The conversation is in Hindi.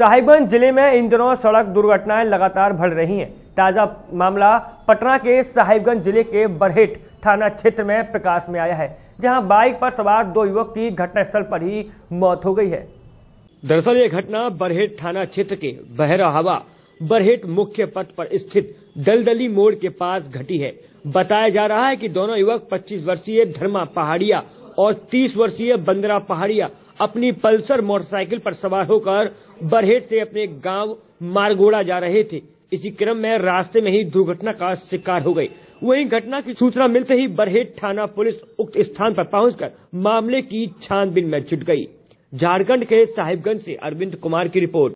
साहिबगंज जिले में इन दिनों सड़क दुर्घटनाएं लगातार बढ़ रही हैं ताज़ा मामला पटना के साहिबगंज जिले के बरहेट थाना क्षेत्र में प्रकाश में आया है जहां बाइक पर सवार दो युवक की घटनास्थल पर ही मौत हो गई है दरअसल ये घटना बरहेट थाना क्षेत्र के बहरा हवा बरहेट मुख्य पथ पर स्थित दलदली मोड़ के पास घटी है बताया जा रहा है कि दोनों युवक 25 वर्षीय धर्मा पहाड़िया और 30 वर्षीय बंदरा पहाड़िया अपनी पल्सर मोटरसाइकिल पर सवार होकर बरहेट से अपने गांव मारगोड़ा जा रहे थे इसी क्रम में रास्ते में ही दुर्घटना का शिकार हो गई वहीं घटना की सूचना मिलते ही बरहेट थाना पुलिस उक्त स्थान पर पहुंचकर मामले की छानबीन में जुट गई झारखंड के साहिबगंज से अरविंद कुमार की रिपोर्ट